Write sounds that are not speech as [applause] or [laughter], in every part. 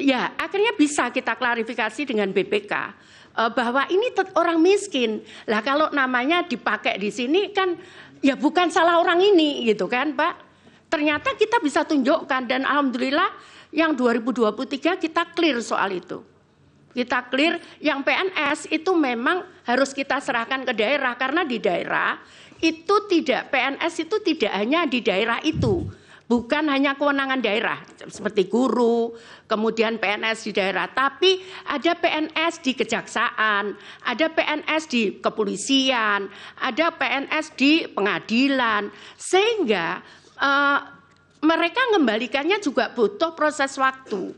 Ya, akhirnya bisa kita klarifikasi dengan BPK eh, bahwa ini orang miskin. Lah kalau namanya dipakai di sini kan ya bukan salah orang ini gitu kan, Pak. Ternyata kita bisa tunjukkan dan alhamdulillah yang 2023 kita clear soal itu. Kita clear yang PNS itu memang harus kita serahkan ke daerah karena di daerah itu tidak PNS itu tidak hanya di daerah itu bukan hanya kewenangan daerah seperti guru, kemudian PNS di daerah, tapi ada PNS di kejaksaan, ada PNS di kepolisian, ada PNS di pengadilan, sehingga e, mereka mengembalikannya juga butuh proses waktu.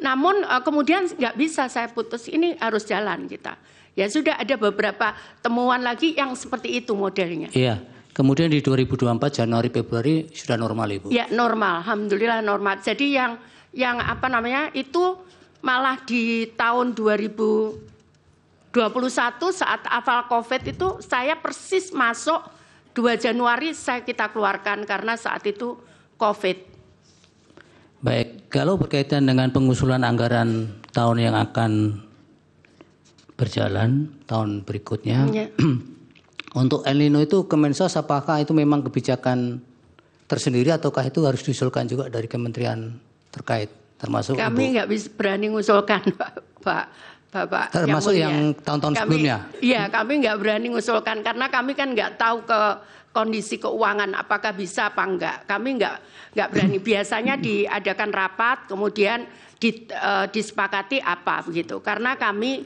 Namun e, kemudian nggak bisa saya putus ini harus jalan kita. Ya sudah ada beberapa temuan lagi yang seperti itu modelnya. Iya. Kemudian di 2024 Januari Februari sudah normal Ibu. Ya, normal. Alhamdulillah normal. Jadi yang yang apa namanya itu malah di tahun 2021 saat awal Covid itu saya persis masuk 2 Januari saya kita keluarkan karena saat itu Covid. Baik, kalau berkaitan dengan pengusulan anggaran tahun yang akan berjalan tahun berikutnya. Ya [clears throat] Untuk El Nino itu Kemensos apakah itu memang kebijakan tersendiri ataukah itu harus diusulkan juga dari kementerian terkait termasuk Kami nggak bisa berani mengusulkan [laughs] Pak, Bapak termasuk yang, yang tahun-tahun sebelumnya. Iya, kami nggak berani mengusulkan karena kami kan nggak tahu ke kondisi keuangan apakah bisa apa enggak. Kami nggak nggak berani. [clears throat] Biasanya diadakan rapat kemudian di, uh, disepakati apa begitu. Karena kami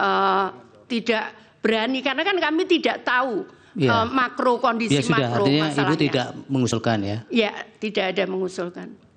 uh, tidak berani karena kan kami tidak tahu ya. makro kondisi ya, makro artinya masalahnya. Ibu tidak mengusulkan ya? Ya, tidak ada mengusulkan.